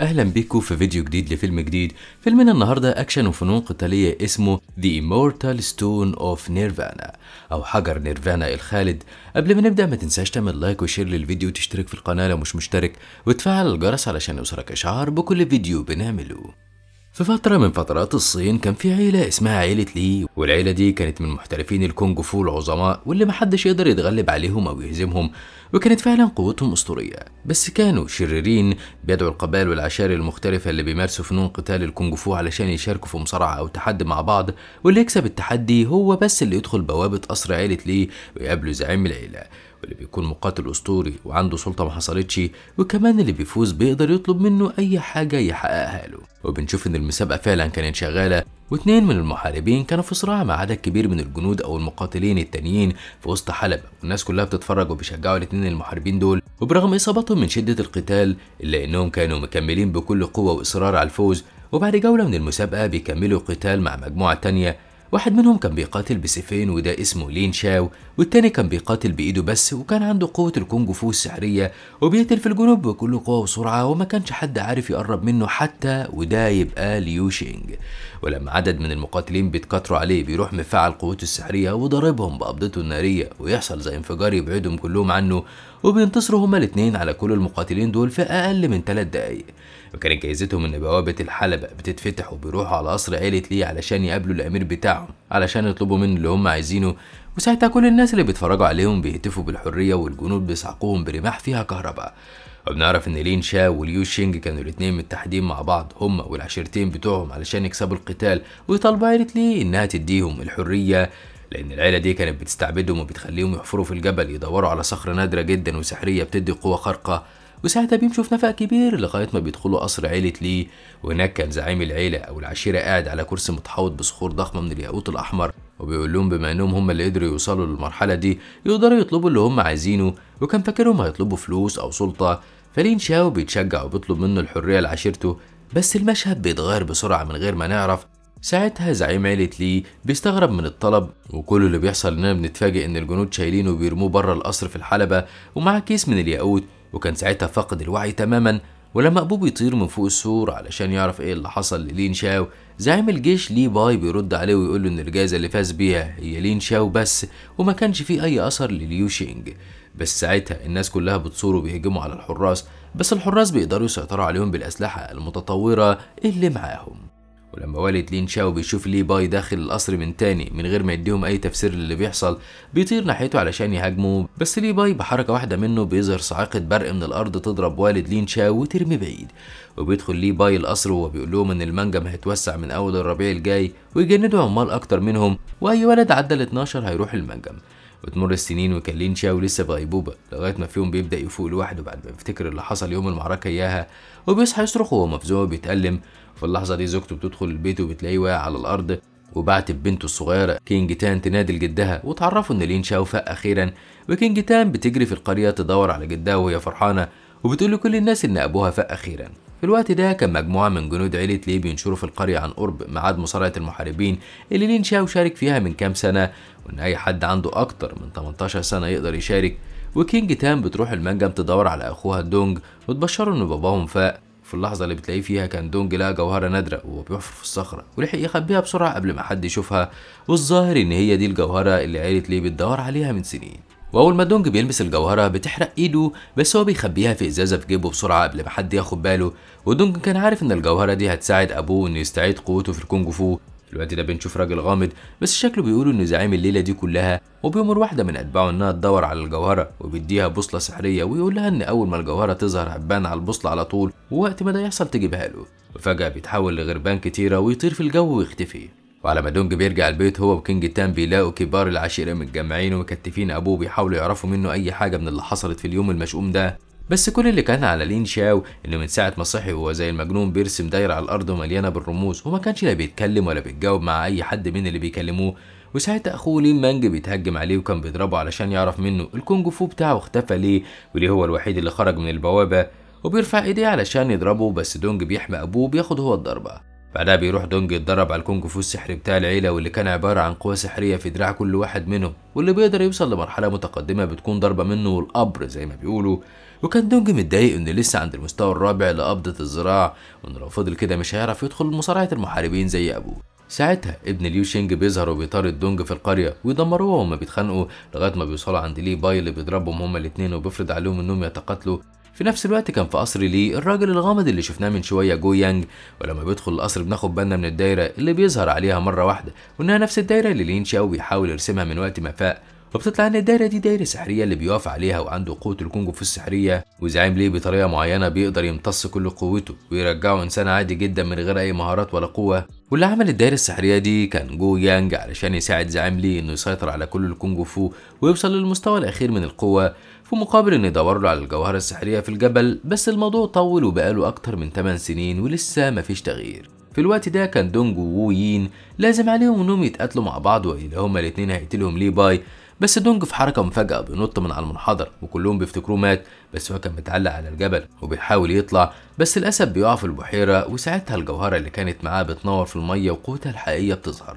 اهلا بيكم في فيديو جديد لفيلم جديد فيلمنا النهارده اكشن وفنون قتاليه اسمه The Immortal Stone of Nirvana او حجر نيرفانا الخالد قبل ما نبدا ما تنساش تعمل لايك وشير للفيديو وتشترك في القناه لو مش مشترك وتفعل الجرس علشان يوصلك اشعار بكل فيديو بنعمله في فترة من فترات الصين كان في عيلة اسمها عيلة لي والعيلة دي كانت من محترفين الكونج فو العظماء واللي محدش يقدر يتغلب عليهم أو يهزمهم وكانت فعلا قوتهم أسطورية بس كانوا شريرين بيدعوا القبائل والعشائر المختلفة اللي بيمارسوا فنون قتال الكونج فو علشان يشاركوا في مصارعة أو تحدي مع بعض واللي يكسب التحدي هو بس اللي يدخل بوابة قصر عيلة لي ويقابله زعيم العيلة اللي بيكون مقاتل أسطوري وعنده سلطة ما حصلتش وكمان اللي بيفوز بيقدر يطلب منه أي حاجة يحققها له وبنشوف إن المسابقة فعلا كانت شغالة واتنين من المحاربين كانوا في صراع مع عدد كبير من الجنود أو المقاتلين التانيين في وسط حلب والناس كلها بتتفرج وبيشجعوا الاتنين المحاربين دول وبرغم اصابتهم من شدة القتال إلا إنهم كانوا مكملين بكل قوة وإصرار على الفوز وبعد جولة من المسابقة بيكملوا قتال مع مجموعة تانية واحد منهم كان بيقاتل بسيفين وده اسمه لين شاو والتاني كان بيقاتل بإيده بس وكان عنده قوة الكونج فو السحرية وبيقتل في الجنوب بكل قوة وسرعة وما كانش حد عارف يقرب منه حتى وده يبقى ليو شينج ولما عدد من المقاتلين بيتكاتروا عليه بيروح مفعل قوته السحرية وضاربهم بقبضته النارية ويحصل زي انفجار يبعدهم كلهم عنه وبينتصروا هما الاتنين على كل المقاتلين دول في أقل من 3 دقايق وكانت جايزتهم إن بوابة الحلبة بتتفتح وبيروحوا على قصر عيلة ليه علشان يقابلوا الأمير بتاعه بتاعهم علشان يطلبوا منه اللي هم عايزينه وساعتها كل الناس اللي بيتفرجوا عليهم بيهتفوا بالحرية والجنود بيصعقوهم برماح فيها كهرباء وبنعرف ان لين شا وليو شينج كانوا الاثنين متحدين مع بعض هم والعشيرتين بتوعهم علشان يكسبوا القتال ويطالبوا عيلة لي انها تديهم الحرية لان العيلة دي كانت بتستعبدهم وبتخليهم يحفروا في الجبل يدوروا على صخرة نادرة جدا وسحرية بتدي قوة خارقة وساعتها بيمشوا في نفق كبير لغايه ما بيدخلوا قصر عيله ليه وهناك كان زعيم العيله او العشيره قاعد على كرسي متحوط بصخور ضخمه من الياقوت الاحمر وبيقول لهم بما انهم هم اللي قدروا يوصلوا للمرحله دي يقدروا يطلبوا اللي هم عايزينه وكان فاكرهم هيطلبوا فلوس او سلطه فلين شاو بيتشجع وبيطلب منه الحريه لعشيرته بس المشهد بيتغير بسرعه من غير ما نعرف ساعتها زعيم عيلة لي بيستغرب من الطلب وكل اللي بيحصل اننا بنتفاجئ ان الجنود شايلينه وبيرموه بره القصر في الحلبة ومعاه كيس من الياقوت وكان ساعتها فاقد الوعي تماما ولما ابوه بيطير من فوق السور علشان يعرف ايه اللي حصل للين شاو زعيم الجيش لي باي بيرد عليه ويقول له ان الجائزه اللي فاز بيها هي لين شاو بس وما كانش فيه اي اثر لليو شينج بس ساعتها الناس كلها بتصور وبيهجموا على الحراس بس الحراس بيقدروا يسيطروا عليهم بالاسلحه المتطوره اللي معاهم ولما والد لين شاو بيشوف لي باي داخل القصر من تاني من غير ما يديهم اي تفسير للي بيحصل بيطير ناحيته علشان يهاجمه بس لي باي بحركه واحده منه بيظهر صاعقه برق من الارض تضرب والد لين شاو وترمي بعيد وبيدخل لي باي القصر وهو بيقول لهم ان المنجم هيتوسع من اول الربيع الجاي ويجندوا عمال اكتر منهم واي ولد عدى ال 12 هيروح المنجم وتمر السنين وكلين شاو لسه بغيبوبة لغاية ما في يوم بيبدأ يفوق لوحده بعد ما يفتكر اللي حصل يوم المعركة إياها وبيصحى يصرخ وهو مفزوع بيتألم وفي اللحظة دي زوجته بتدخل البيت وبتلاقيه واقع على الأرض وبعت بنته الصغيرة كينج تان تنادي لجدها وتعرفوا إن لين شاو فاق أخيرا وكينج تان بتجري في القرية تدور على جدها وهي فرحانة وبتقول لكل الناس إن أبوها فاق أخيرا في الوقت ده كان مجموعة من جنود عيلة لي بينشروا في القرية عن قرب ميعاد مصارعة المحاربين اللي لين شاو شارك فيها من كام سنة وإن أي حد عنده أكتر من 18 سنة يقدر يشارك وكينج تام بتروح المنجم تدور على أخوها دونج وتبشره إن باباهم فاق في اللحظة اللي بتلاقيه فيها كان دونج لقى جوهرة نادرة وهو بيحفر في الصخرة ولحق يخبيها بسرعة قبل ما حد يشوفها والظاهر إن هي دي الجوهرة اللي عائله ليه بتدور عليها من سنين واول ما دونج بيلمس الجوهره بتحرق ايده بس هو بيخبيها في ازازه في جيبه بسرعه قبل ما حد ياخد باله ودونج كان عارف ان الجوهره دي هتساعد ابوه انه يستعيد قوته في الكونج فو دلوقتي ده بنشوف راجل غامض بس شكله بيقولوا ان زعيم الليله دي كلها وبيمر واحده من اتباعه انها تدور على الجوهره وبيديها بوصله سحريه ويقول لها ان اول ما الجوهره تظهر هتبان على البوصله على طول ووقت ما ده يحصل تجيبها له وفجاه بيتحول لغربان كتيره ويطير في الجو ويختفي وعلى ما دونج بيرجع البيت هو وكينج تان بيلاقوا كبار العشيرة متجمعين ومكتفين أبوه بيحاولوا يعرفوا منه أي حاجة من اللي حصلت في اليوم المشؤوم ده بس كل اللي كان على لين شاو انه من ساعه ما صحي وهو زي المجنون بيرسم دايره على الارض ومليانه بالرموز وما كانش لا بيتكلم ولا بيتجاوب مع اي حد من اللي بيكلموه وساعتها اخوه لين مانج بيتهجم عليه وكان بيضربه علشان يعرف منه الكونج فو بتاعه اختفى ليه وليه هو الوحيد اللي خرج من البوابه وبيرفع ايديه علشان يضربه بس دونج بيحمي ابوه بياخد هو الضربه بعدها بيروح دونج يتدرب على الكونج فو السحري بتاع العيلة واللي كان عبارة عن قوة سحرية في دراع كل واحد منهم واللي بيقدر يوصل لمرحلة متقدمة بتكون ضربة منه والقبر زي ما بيقولوا وكان دونج متضايق انه لسه عند المستوى الرابع لقبضة الذراع وانه لو فضل كده مش هيعرف يدخل مصارعة المحاربين زي ابوه ساعتها ابن ليو شينج بيظهر وبيطارد دونج في القرية ويدمروها وهما بيتخانقوا لغاية ما بيوصلوا عند لي باي اللي بيضربهم هما الاتنين وبيفرض عليهم انهم يتقاتلوا في نفس الوقت كان في قصر لي الراجل الغامض اللي شفناه من شويه جو يانج ولما بيدخل القصر بناخد بالنا من الدايره اللي بيظهر عليها مره واحده وانها نفس الدايره اللي لين شاو بيحاول يرسمها من وقت ما فاق فبتطلع ان الدايره دي دايره سحريه اللي بيقف عليها وعنده قوه الكونج فو السحريه وزعيم ليه بطريقه معينه بيقدر يمتص كل قوته ويرجعه انسان عادي جدا من غير اي مهارات ولا قوه واللي عمل الدايره السحريه دي كان جو يانج علشان يساعد زعيم ليه انه يسيطر على كل الكونج فو ويوصل للمستوى الاخير من القوه في مقابل انه يدور له على الجوهره السحريه في الجبل بس الموضوع طول وبقاله اكتر من 8 سنين ولسه مفيش تغيير في الوقت ده كان دونج ووو يين لازم عليهم انهم يتقاتلوا مع بعض والا هما الاثنين هيقتلهم لي باي بس دونج في حركه مفاجاه بينط من على المنحدر وكلهم بيفتكروه مات بس هو كان متعلق على الجبل وبيحاول يطلع بس للاسف بيقع في البحيره وساعتها الجوهره اللي كانت معاه بتنور في الميه وقوتها الحقيقيه بتظهر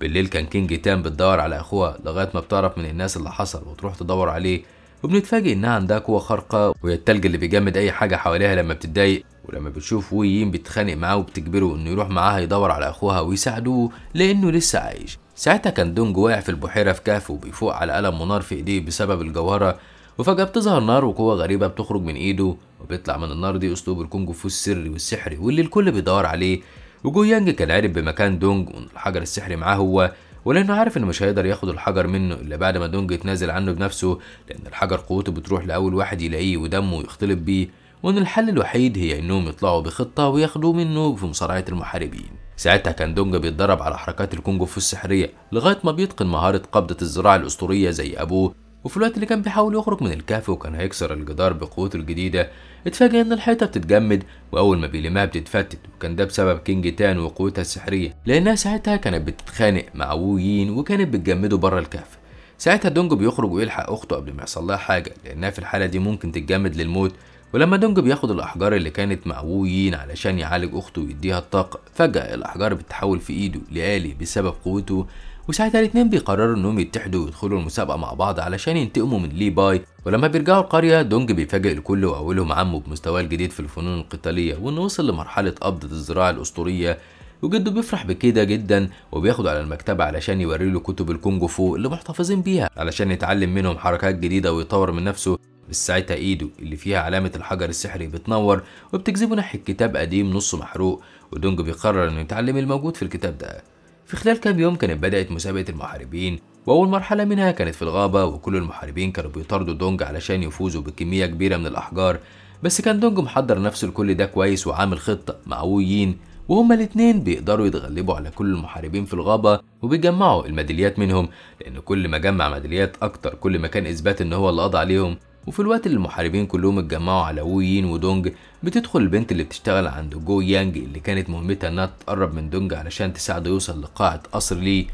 بالليل كان كينج تام بتدور على اخوها لغايه ما بتعرف من الناس اللي حصل وتروح تدور عليه وبنتفاجئ انها عندها قوه خارقه وهي التلج اللي بيجمد اي حاجه حواليها لما بتتضايق ولما بتشوف ويين بيتخانق معاه وبتجبره انه يروح معاها يدور على اخوها ويساعدوه لانه لسه عايش ساعتها كان دونج واقع في البحيره في كهف وبيفوق على قلم منار في ايديه بسبب الجوهره وفجأة بتظهر نار وقوة غريبة بتخرج من ايده وبيطلع من النار دي اسلوب الكونج فو السري والسحري واللي الكل بيدور عليه وجو يانج كان عارف بمكان دونج والحجر السحري معاه هو ولأنه عارف إنه مش هيقدر ياخد الحجر منه إلا بعد ما دونج يتنازل عنه بنفسه لأن الحجر قوته بتروح لأول واحد يلاقيه ودمه يختلط بيه وإن الحل الوحيد هي إنهم يطلعوا بخطة وياخدوه منه في مصارعة المحاربين ساعتها كان دونجا بيتدرب على حركات الكونغ فو السحرية لغاية ما بيتقن مهارة قبضة الذراع الأسطورية زي أبوه وفي الوقت اللي كان بيحاول يخرج من الكهف وكان هيكسر الجدار بقوته الجديدة اتفاجأ إن الحيطة بتتجمد وأول ما بيلمها بتتفتت وكان ده بسبب كينج تان وقوتها السحرية لأنها ساعتها كانت بتتخانق مع وويين وكانت بتجمده بره الكهف ساعتها دونج بيخرج ويلحق أخته قبل ما يحصل لها حاجة لأنها في الحالة دي ممكن تتجمد للموت ولما دونج بياخد الأحجار اللي كانت مع وويين علشان يعالج أخته ويديها الطاقة فجأة الأحجار بتتحول في إيده لآلي بسبب قوته وساعتها الاثنين بيقرروا انهم يتحدوا ويدخلوا المسابقه مع بعض علشان ينتقموا من لي باي ولما بيرجعوا القريه دونج بيفاجئ الكل واولهم عمه بمستواه الجديد في الفنون القتاليه وانه وصل لمرحله قبضه الزراعه الاسطوريه وجده بيفرح بكده جدا وبياخده على المكتبة علشان يوري له كتب الكونج فو اللي محتفظين بيها علشان يتعلم منهم حركات جديدة ويطور من نفسه بس ساعتها ايده اللي فيها علامة الحجر السحري بتنور وبتجذبه ناحية كتاب قديم نصه محروق ودونج بيقرر انه يتعلم الموجود في الكتاب ده في خلال كام يوم كانت بدأت مسابقة المحاربين وأول مرحلة منها كانت في الغابة وكل المحاربين كانوا بيطاردوا دونج علشان يفوزوا بكمية كبيرة من الأحجار بس كان دونج محضر نفسه لكل ده كويس وعامل خطة مع ويين وهما الاتنين بيقدروا يتغلبوا على كل المحاربين في الغابة وبيجمعوا الميداليات منهم لأن كل ما جمع ميداليات أكتر كل ما كان إثبات إن هو اللي قضى عليهم وفي الوقت اللي المحاربين كلهم اتجمعوا على وو يين ودونج بتدخل البنت اللي بتشتغل عند جو يانج اللي كانت مهمتها انها تقرب من دونج علشان تساعده يوصل لقاعة قصر ليه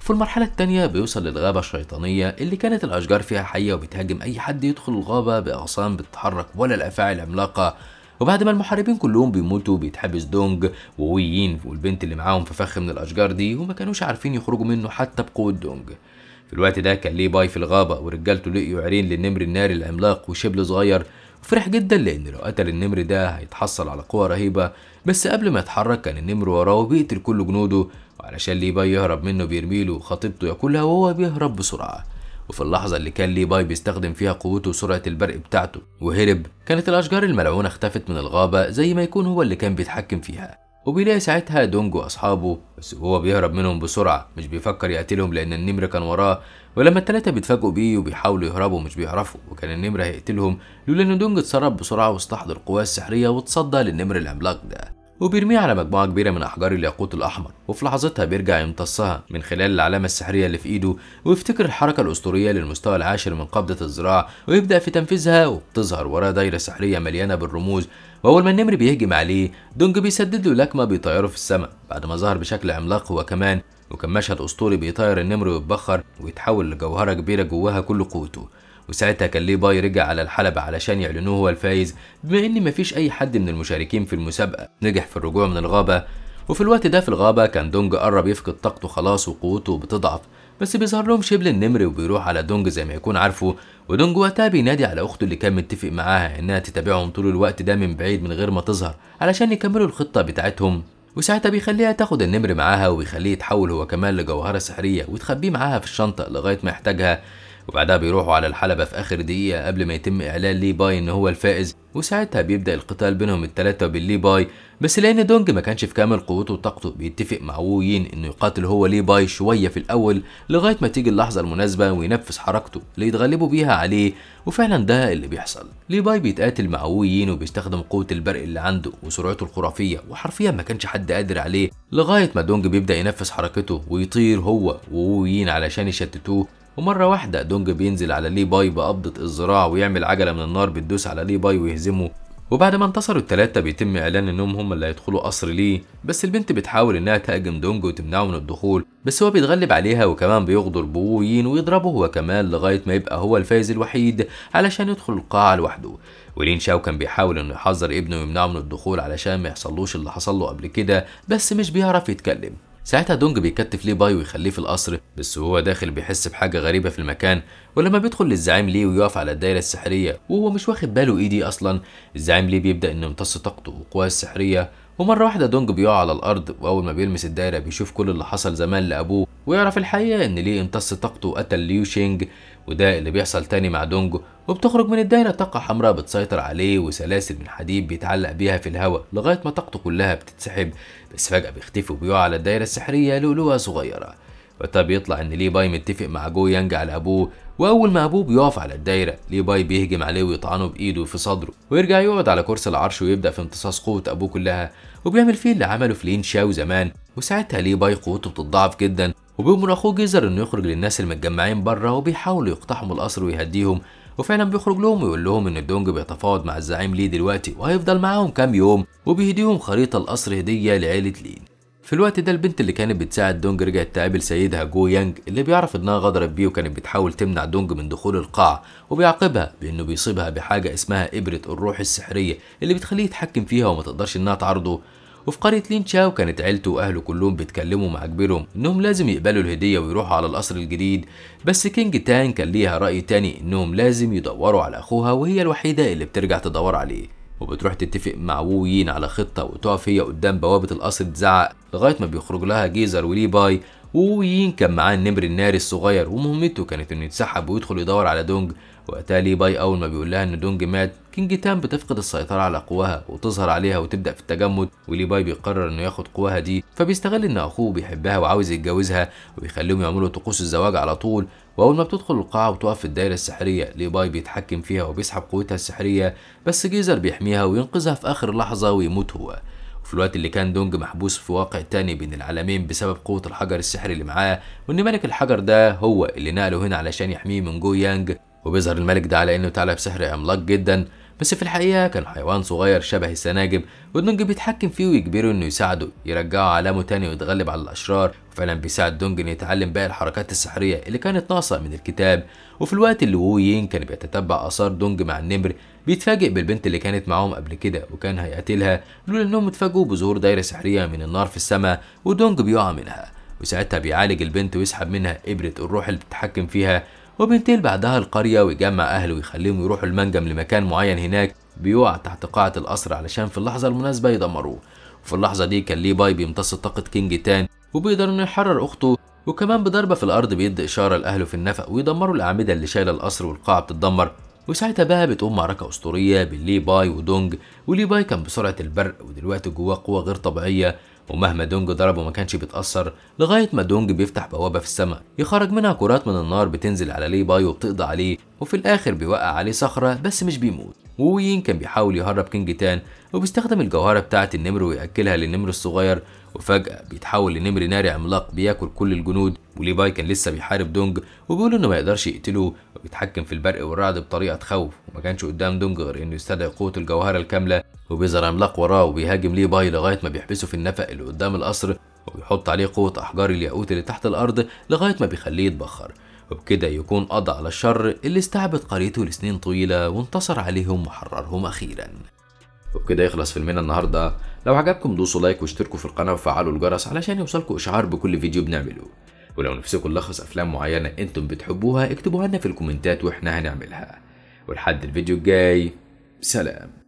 وفي المرحلة التانية بيوصل للغابة الشيطانية اللي كانت الأشجار فيها حية وبتهاجم أي حد يدخل الغابة بأغصان بتتحرك ولا الأفاعي العملاقة وبعد ما المحاربين كلهم بيموتوا بيتحبس دونج وويين والبنت اللي معاهم في فخ من الأشجار دي وما كانوش عارفين يخرجوا منه حتى بقوة دونج في الوقت ده كان ليه باي في الغابة ورجالته لقيوا عرين للنمر الناري العملاق وشبل صغير وفرح جدا لأن لو قتل النمر ده هيتحصل على قوة رهيبة بس قبل ما يتحرك كان النمر وراه وبيقتل كل جنوده وعلشان ليه باي يهرب منه بيرميله خطيبته ياكلها وهو بيهرب بسرعة وفي اللحظة اللي كان ليه باي بيستخدم فيها قوته وسرعة البرق بتاعته وهرب كانت الأشجار الملعونة اختفت من الغابة زي ما يكون هو اللي كان بيتحكم فيها وبيلاقي ساعتها دونج وأصحابه بس هو بيهرب منهم بسرعة مش بيفكر يقتلهم لأن النمر كان وراه ولما التلاتة بيتفاجئوا بيه وبيحاولوا يهربوا مش بيعرفوا وكان النمر هيقتلهم لولا إن دونج اتصرف بسرعة واستحضر قواه السحرية واتصدى للنمر العملاق ده وبيرميه على مجموعة كبيرة من أحجار الياقوت الأحمر وفي لحظتها بيرجع يمتصها من خلال العلامة السحرية اللي في إيده ويفتكر الحركة الأسطورية للمستوى العاشر من قبضة الذراع ويبدأ في تنفيذها وبتظهر وراه دايرة سحرية مليانة بالرموز وأول ما النمر بيهجم عليه دونج بيسدد له لكمة بيطيره في السماء بعد ما ظهر بشكل عملاق هو كمان وكان مشهد أسطوري بيطير النمر ويتبخر ويتحول لجوهرة كبيرة جواها كل قوته وساعتها كان ليه باي رجع على الحلبة علشان يعلنوه هو الفايز بما ان مفيش اي حد من المشاركين في المسابقة نجح في الرجوع من الغابة وفي الوقت ده في الغابة كان دونج قرب يفقد طاقته خلاص وقوته بتضعف بس بيظهر لهم شبل النمر وبيروح على دونج زي ما يكون عارفه ودونج وقتها بينادي على اخته اللي كان متفق معاها انها تتابعهم طول الوقت ده من بعيد من غير ما تظهر علشان يكملوا الخطة بتاعتهم وساعتها بيخليها تاخد النمر معاها وبيخليه يتحول هو كمان لجوهرة سحرية وتخبيه معاها في الشنطة لغاية ما يحتاجها وبعدها بيروحوا على الحلبة في آخر دقيقة قبل ما يتم إعلان لي باي إن هو الفائز وساعتها بيبدأ القتال بينهم التلاتة وبين لي باي بس لأن دونج ما كانش في كامل قوته وطاقته بيتفق مع ووين إنه يقاتل هو لي باي شوية في الأول لغاية ما تيجي اللحظة المناسبة وينفذ حركته اللي يتغلبوا بيها عليه وفعلا ده اللي بيحصل لي باي بيتقاتل مع ووين وبيستخدم قوة البرق اللي عنده وسرعته الخرافية وحرفيا ما كانش حد قادر عليه لغاية ما دونج بيبدأ ينفذ حركته ويطير هو ووين علشان يشتتوه ومرة واحدة دونج بينزل على لي باي بقبضة الذراع ويعمل عجلة من النار بتدوس على لي باي ويهزمه وبعد ما انتصروا التلاتة بيتم إعلان إنهم هم اللي هيدخلوا قصر ليه بس البنت بتحاول إنها تهاجم دونج وتمنعه من الدخول بس هو بيتغلب عليها وكمان بيغدر بوين ويضربه هو كمان لغاية ما يبقى هو الفايز الوحيد علشان يدخل القاعة لوحده ولين شاو كان بيحاول إنه يحذر ابنه ويمنعه من الدخول علشان ما يحصلوش اللي حصل له قبل كده بس مش بيعرف يتكلم ساعتها دونج بيكتف ليه باي ويخليه في القصر بس وهو داخل بيحس بحاجه غريبه في المكان ولما بيدخل للزعيم ليه ويقف على الدايره السحريه وهو مش واخد باله ايه دي اصلا الزعيم ليه بيبدا انه يمتص طاقته وقواه السحريه ومرة واحدة دونج بيقع على الأرض وأول ما بيلمس الدايرة بيشوف كل اللي حصل زمان لأبوه ويعرف الحقيقة إن ليه امتص طاقته وقتل ليو شينج وده اللي بيحصل تاني مع دونج وبتخرج من الدايرة طاقة حمراء بتسيطر عليه وسلاسل من حديد بيتعلق بيها في الهواء لغاية ما طاقته كلها بتتسحب بس فجأة بيختفي وبيقع على الدايرة السحرية لؤلؤة صغيرة وقتها بيطلع إن لي باي متفق مع جو يانج على أبوه وأول ما أبوه بيقف على الدايرة لي باي بيهجم عليه ويطعنه بإيده في صدره ويرجع يقعد على كرسي العرش ويبدأ في امتصاص قوة أبوه كلها وبيعمل فيه اللي عمله في لين شاو زمان وساعتها لي باي قوته بتتضاعف جدا وبيقوم أخوه جيزر إنه يخرج للناس المتجمعين بره وبيحاولوا يقتحموا القصر ويهديهم وفعلا بيخرج لهم ويقول لهم ان الدونج بيتفاوض مع الزعيم ليه دلوقتي وهيفضل معاهم كام يوم وبيهديهم خريطه القصر هديه لعيله لين في الوقت ده البنت اللي كانت بتساعد دونج رجعت تقابل سيدها جو يانج اللي بيعرف انها غدرت بيه وكانت بتحاول تمنع دونج من دخول القاعة وبيعاقبها بانه بيصيبها بحاجة اسمها ابرة الروح السحرية اللي بتخليه يتحكم فيها وما تقدرش انها تعرضه وفي قرية لين تشاو كانت عيلته وأهله كلهم بيتكلموا مع كبيرهم إنهم لازم يقبلوا الهدية ويروحوا على القصر الجديد بس كينج تان كان ليها رأي تاني إنهم لازم يدوروا على أخوها وهي الوحيدة اللي بترجع تدور عليه وبتروح تتفق مع ووين على خطة وتقف هي قدام بوابة القصر تزعق لغاية ما بيخرج لها جيزر وليباي ويين معاه النمر الناري الصغير ومهمته كانت انه يتسحب ويدخل يدور على دونج وقتها لي باي اول ما بيقول لها ان دونج مات كينج تام بتفقد السيطرة على قواها وتظهر عليها وتبدأ في التجمد ولي باي بيقرر انه ياخد قواها دي فبيستغل ان اخوه بيحبها وعاوز يتجوزها ويخليهم يعملوا طقوس الزواج على طول واول ما بتدخل القاعة وتقف في الدائرة السحرية لي باي بيتحكم فيها وبيسحب قوتها السحرية بس جيزر بيحميها وينقذها في اخر لحظة ويموت هو وفي الوقت اللي كان دونج محبوس في واقع تاني بين العالمين بسبب قوة الحجر السحري اللي معاه وإن ملك الحجر ده هو اللي نقله هنا علشان يحميه من جو يانج وبيظهر الملك ده على إنه تعالى بسحر عملاق جدا بس في الحقيقة كان حيوان صغير شبه السناجب ودونج بيتحكم فيه ويجبره انه يساعده يرجعه عالمه تاني ويتغلب على الاشرار وفعلا بيساعد دونج انه يتعلم باقي الحركات السحرية اللي كانت ناقصة من الكتاب وفي الوقت اللي وو يين كان بيتتبع اثار دونج مع النمر بيتفاجئ بالبنت اللي كانت معاهم قبل كده وكان هيقتلها لولا انهم اتفاجئوا بظهور دايرة سحرية من النار في السماء ودونج بيقع منها وساعتها بيعالج البنت ويسحب منها ابرة الروح اللي بتتحكم فيها وبينتقل بعدها القرية ويجمع أهله ويخليهم يروحوا المنجم لمكان معين هناك بيقع تحت قاعة القصر علشان في اللحظة المناسبة يدمروه وفي اللحظة دي كان باي بيمتص طاقة كينج تان وبيقدر إنه يحرر أخته وكمان بضربة في الأرض بيدي إشارة لأهله في النفق ويدمروا الأعمدة اللي شايلة القصر والقاعة بتتدمر وساعتها بقى بتقوم معركة أسطورية بين باي ودونج باي كان بسرعة البرق ودلوقتي جواه قوة غير طبيعية ومهما دونج ضربه ما كانش بيتأثر لغاية ما دونج بيفتح بوابة في السماء يخرج منها كرات من النار بتنزل على لي باي وبتقضي عليه وفي الآخر بيوقع عليه صخرة بس مش بيموت ووين كان بيحاول يهرب كينج تان وبيستخدم الجوهرة بتاعة النمر ويأكلها للنمر الصغير وفجأة بيتحول لنمر ناري عملاق بياكل كل الجنود وليباي كان لسه بيحارب دونج وبيقول انه ما يقدرش يقتله وبيتحكم في البرق والرعد بطريقة تخوف وما كانش قدام دونج غير انه يستدعي قوة الجوهرة الكاملة وبيظهر عملاق وراه وبيهاجم ليباي لغاية ما بيحبسه في النفق اللي قدام القصر وبيحط عليه قوة أحجار الياقوت اللي تحت الأرض لغاية ما بيخليه يتبخر وبكده يكون قضى على الشر اللي استعبد قريته لسنين طويلة وانتصر عليهم وحررهم أخيراً وبكده يخلص فيلمنا النهارده لو عجبكم دوسوا لايك واشتركوا في القناه وفعلوا الجرس علشان يوصلكوا اشعار بكل فيديو بنعمله ولو نفسكم نلخص افلام معينه انتم بتحبوها اكتبوها لنا في الكومنتات واحنا هنعملها ولحد الفيديو الجاي سلام